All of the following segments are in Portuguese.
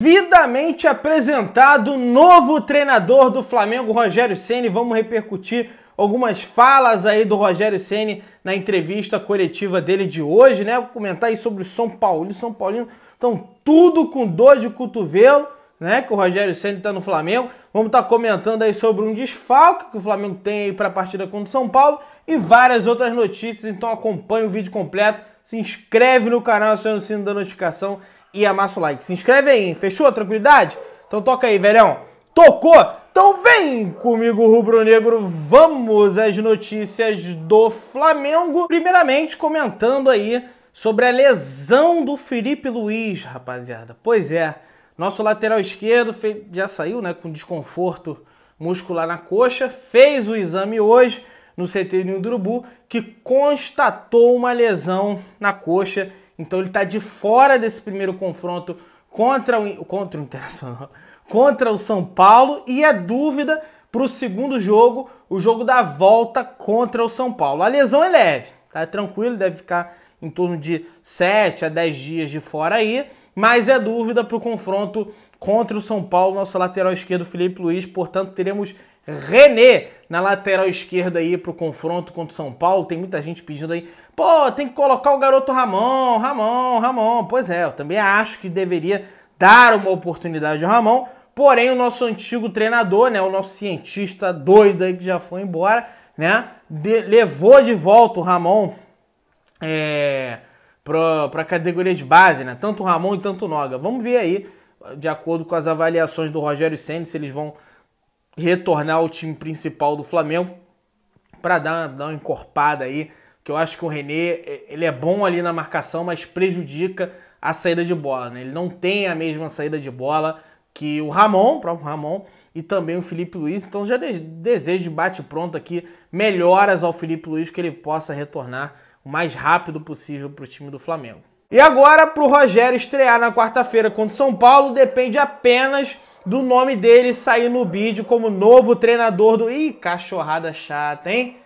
Vidamente apresentado novo treinador do Flamengo, Rogério Ceni. Vamos repercutir algumas falas aí do Rogério Ceni na entrevista coletiva dele de hoje, né? Vou comentar aí sobre o São Paulo. São Paulino estão tudo com dor de cotovelo, né? Que o Rogério Ceni está no Flamengo. Vamos estar tá comentando aí sobre um desfalque que o Flamengo tem aí para a partida contra o São Paulo e várias outras notícias. Então acompanhe o vídeo completo, se inscreve no canal, aciona o sino da notificação e amassa o like. Se inscreve aí, hein? Fechou? Tranquilidade? Então toca aí, velhão. Tocou? Então vem comigo, rubro-negro, vamos às notícias do Flamengo. Primeiramente, comentando aí sobre a lesão do Felipe Luiz, rapaziada. Pois é, nosso lateral esquerdo já saiu né, com desconforto muscular na coxa, fez o exame hoje no CT do Urubu, que constatou uma lesão na coxa então ele está de fora desse primeiro confronto contra o, contra o Internacional, contra o São Paulo e é dúvida para o segundo jogo, o jogo da volta contra o São Paulo. A lesão é leve, tá é tranquilo, deve ficar em torno de 7 a 10 dias de fora aí, mas é dúvida para o confronto contra o São Paulo, nosso lateral esquerdo Felipe Luiz, portanto teremos René na lateral esquerda aí pro confronto contra o São Paulo. Tem muita gente pedindo aí, pô, tem que colocar o garoto Ramon, Ramon, Ramon. Pois é, eu também acho que deveria dar uma oportunidade ao Ramon. Porém, o nosso antigo treinador, né, o nosso cientista doido aí que já foi embora, né, de, levou de volta o Ramon é, para a categoria de base, né, tanto o Ramon e tanto o Noga. Vamos ver aí, de acordo com as avaliações do Rogério Senna, se eles vão retornar ao time principal do Flamengo para dar, dar uma encorpada aí, que eu acho que o René é, ele é bom ali na marcação, mas prejudica a saída de bola, né? Ele não tem a mesma saída de bola que o Ramon, o próprio Ramon, e também o Felipe Luiz. Então já desejo de bate pronto aqui melhoras ao Felipe Luiz que ele possa retornar o mais rápido possível para o time do Flamengo. E agora para o Rogério estrear na quarta-feira contra o São Paulo depende apenas do nome dele sair no vídeo como novo treinador do. Ih, cachorrada chata, hein?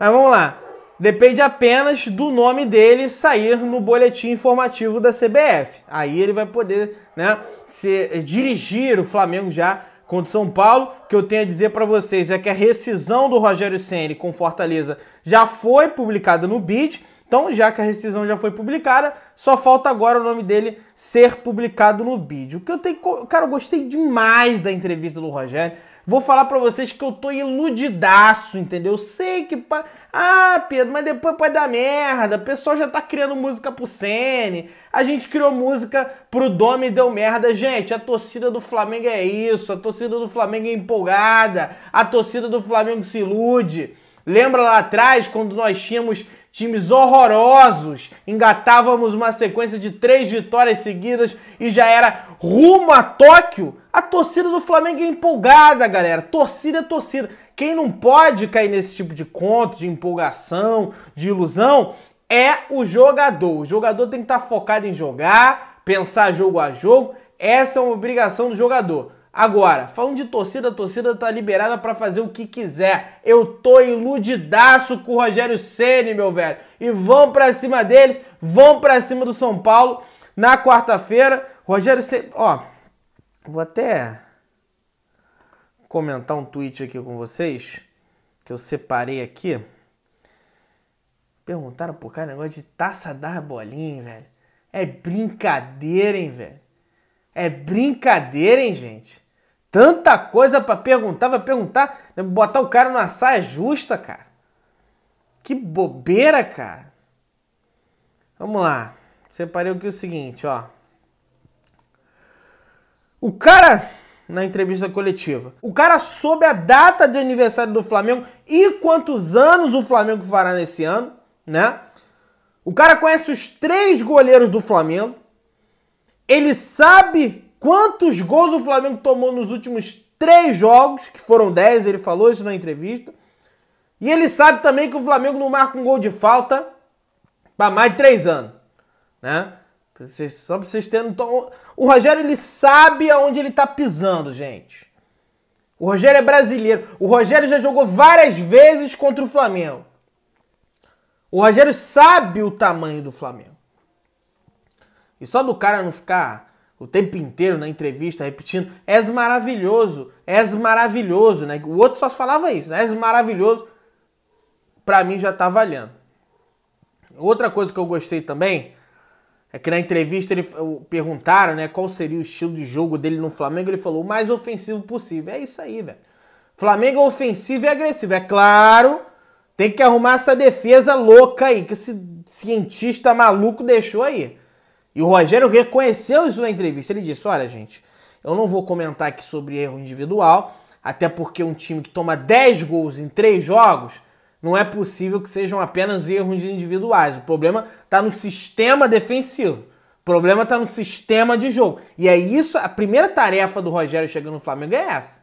Mas vamos lá. Depende apenas do nome dele sair no boletim informativo da CBF. Aí ele vai poder, né, se, dirigir o Flamengo já contra o São Paulo. O que eu tenho a dizer para vocês é que a rescisão do Rogério Ceni com Fortaleza já foi publicada no BID então, já que a rescisão já foi publicada, só falta agora o nome dele ser publicado no BID. O que eu tenho, cara, eu gostei demais da entrevista do Rogério. Vou falar para vocês que eu tô iludidaço, entendeu? Sei que pa... ah, Pedro, mas depois pode dar merda. O pessoal já tá criando música pro Sene. A gente criou música pro Dome e deu merda, gente. A torcida do Flamengo é isso. A torcida do Flamengo é empolgada. A torcida do Flamengo se ilude. Lembra lá atrás quando nós tínhamos times horrorosos, engatávamos uma sequência de três vitórias seguidas e já era rumo a Tóquio. A torcida do Flamengo é empolgada, galera. Torcida é torcida. Quem não pode cair nesse tipo de conto, de empolgação, de ilusão, é o jogador. O jogador tem que estar tá focado em jogar, pensar jogo a jogo. Essa é uma obrigação do jogador. Agora, falando de torcida, a torcida tá liberada para fazer o que quiser. Eu tô iludidaço com o Rogério Ceni, meu velho. E vão para cima deles, vão para cima do São Paulo na quarta-feira. Rogério Ceni, ó, vou até comentar um tweet aqui com vocês que eu separei aqui. Perguntaram por cara negócio de taça da bolinha, velho. É brincadeira, hein, velho. É brincadeira, hein, gente? Tanta coisa para perguntar, vai perguntar, botar o cara na saia justa, cara. Que bobeira, cara. Vamos lá. Separei aqui o seguinte, ó. O cara na entrevista coletiva. O cara soube a data de aniversário do Flamengo e quantos anos o Flamengo fará nesse ano, né? O cara conhece os três goleiros do Flamengo. Ele sabe quantos gols o Flamengo tomou nos últimos três jogos, que foram dez, ele falou isso na entrevista. E ele sabe também que o Flamengo não marca um gol de falta para mais de três anos, né? Só para vocês terem. Então, o Rogério ele sabe aonde ele está pisando, gente. O Rogério é brasileiro. O Rogério já jogou várias vezes contra o Flamengo. O Rogério sabe o tamanho do Flamengo. E só do cara não ficar o tempo inteiro na entrevista repetindo: és maravilhoso, és maravilhoso, né? O outro só falava isso, né? És maravilhoso. Pra mim já tá valendo. Outra coisa que eu gostei também é que na entrevista ele perguntaram, né, qual seria o estilo de jogo dele no Flamengo, ele falou: "O mais ofensivo possível". É isso aí, velho. Flamengo é ofensivo e agressivo, é claro. Tem que arrumar essa defesa louca aí que esse cientista maluco deixou aí. E o Rogério reconheceu isso na entrevista. Ele disse: Olha, gente, eu não vou comentar aqui sobre erro individual, até porque um time que toma 10 gols em 3 jogos, não é possível que sejam apenas erros individuais. O problema está no sistema defensivo. O problema está no sistema de jogo. E é isso, a primeira tarefa do Rogério chegando no Flamengo é essa: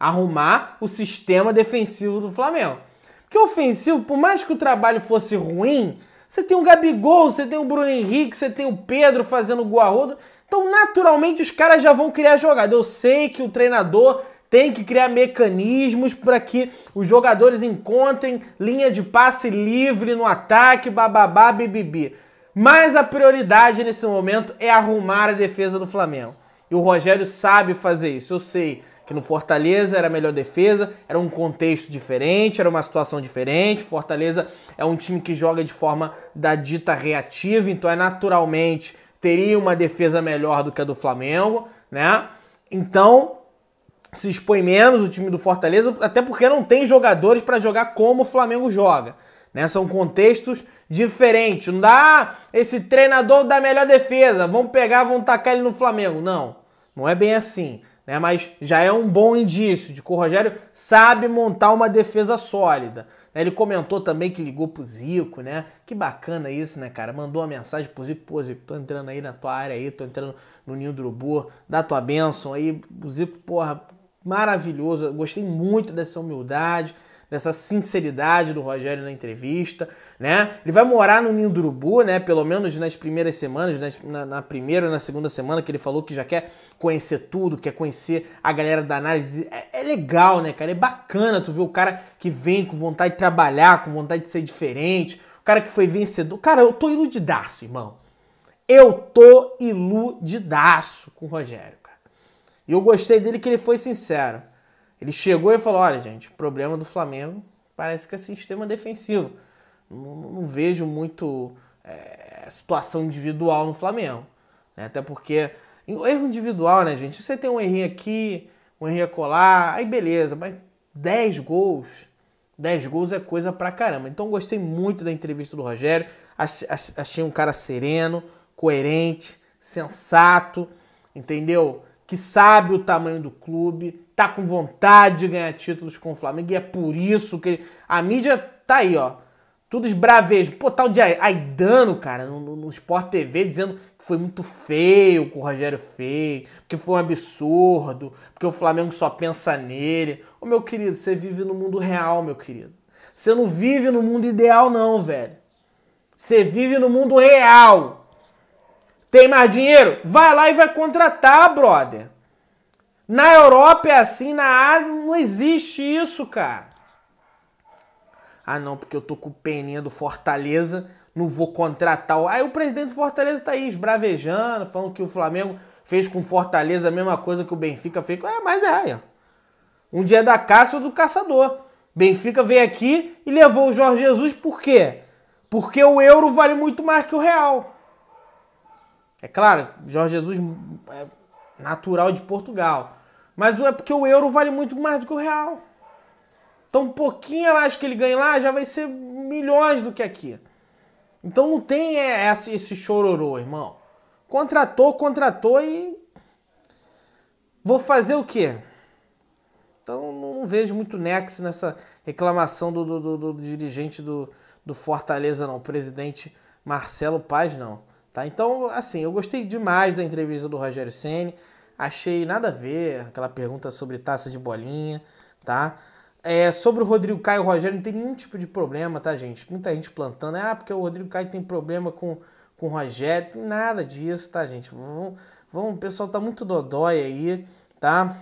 arrumar o sistema defensivo do Flamengo. Porque ofensivo, por mais que o trabalho fosse ruim, você tem o Gabigol, você tem o Bruno Henrique, você tem o Pedro fazendo o Guarrodo. Então, naturalmente, os caras já vão criar jogada. Eu sei que o treinador tem que criar mecanismos para que os jogadores encontrem linha de passe livre no ataque, bababá, bibibi. Mas a prioridade nesse momento é arrumar a defesa do Flamengo. E o Rogério sabe fazer isso, eu sei que no Fortaleza era a melhor defesa, era um contexto diferente, era uma situação diferente. Fortaleza é um time que joga de forma da dita reativa, então é naturalmente teria uma defesa melhor do que a do Flamengo, né? Então, se expõe menos o time do Fortaleza, até porque não tem jogadores para jogar como o Flamengo joga. Né? São contextos diferentes. Não dá ah, esse treinador da melhor defesa, vão pegar, vão tacar ele no Flamengo. Não, não é bem assim né? mas já é um bom indício de que o Rogério sabe montar uma defesa sólida. Né? Ele comentou também que ligou pro Zico, né? Que bacana isso, né, cara? Mandou uma mensagem pro Zico, pô, Zico, tô entrando aí na tua área aí, tô entrando no Ninho do Urubu, dá tua bênção aí. O Zico, porra, maravilhoso, gostei muito dessa humildade dessa sinceridade do Rogério na entrevista, né? Ele vai morar no Ninho do Urubu, né? Pelo menos nas primeiras semanas, nas, na, na primeira ou na segunda semana, que ele falou que já quer conhecer tudo, quer conhecer a galera da análise. É, é legal, né, cara? É bacana tu ver o cara que vem com vontade de trabalhar, com vontade de ser diferente, o cara que foi vencedor. Cara, eu tô iludidaço, irmão. Eu tô iludidaço com o Rogério, cara. E eu gostei dele que ele foi sincero. Ele chegou e falou: olha, gente, o problema do Flamengo parece que é sistema defensivo. Não, não vejo muito é, situação individual no Flamengo. Né? Até porque o erro individual, né, gente? Você tem um errinho aqui, um errinho colar, aí beleza, mas 10 gols. 10 gols é coisa pra caramba. Então gostei muito da entrevista do Rogério. Achei um cara sereno, coerente, sensato, entendeu? que sabe o tamanho do clube, tá com vontade de ganhar títulos com o Flamengo e é por isso que ele... a mídia tá aí, ó. Tudo esbravejo. Pô, tal de Aidano, cara, no, no, Sport TV, dizendo que foi muito feio com que o Rogério fez, que foi um absurdo, porque o Flamengo só pensa nele. Ô, meu querido, você vive no mundo real, meu querido. Você não vive no mundo ideal, não, velho. Você vive no mundo real. Tem mais dinheiro? Vai lá e vai contratar, brother. Na Europa é assim, na Ásia não existe isso, cara. Ah, não, porque eu tô com o peninha do Fortaleza, não vou contratar. Aí o presidente do Fortaleza tá aí esbravejando, falando que o Flamengo fez com Fortaleza a mesma coisa que o Benfica fez. É, mas é, ó. Um dia é da caça do caçador. Benfica veio aqui e levou o Jorge Jesus por quê? Porque o euro vale muito mais que o real. É claro, Jorge Jesus é natural de Portugal. Mas é porque o euro vale muito mais do que o real. Então, um pouquinho a mais que ele ganha lá já vai ser milhões do que aqui. Então não tem é, esse chororô, irmão. Contratou, contratou e. Vou fazer o quê? Então não vejo muito nexo nessa reclamação do, do, do, do dirigente do, do Fortaleza, não. O presidente Marcelo Paz, não. Tá? Então, assim, eu gostei demais da entrevista do Rogério Ceni. Achei nada a ver aquela pergunta sobre taça de bolinha, tá? É, sobre o Rodrigo Caio o Rogério, não tem nenhum tipo de problema, tá, gente? Muita gente plantando, ah, porque o Rodrigo Caio tem problema com, com o Rogério. Tem nada disso, tá, gente? Vão, vão, o pessoal tá muito dodói aí, tá?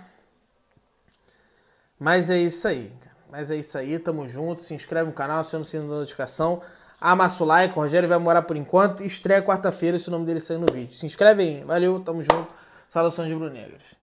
Mas é isso aí, Mas é isso aí, tamo junto. Se inscreve no canal, aciona o sino da notificação. Amassulaico, o Rogério vai morar por enquanto. Estreia quarta-feira, se o nome dele sair no vídeo. Se inscreve aí. Valeu, tamo junto. Saudações de Brunegras.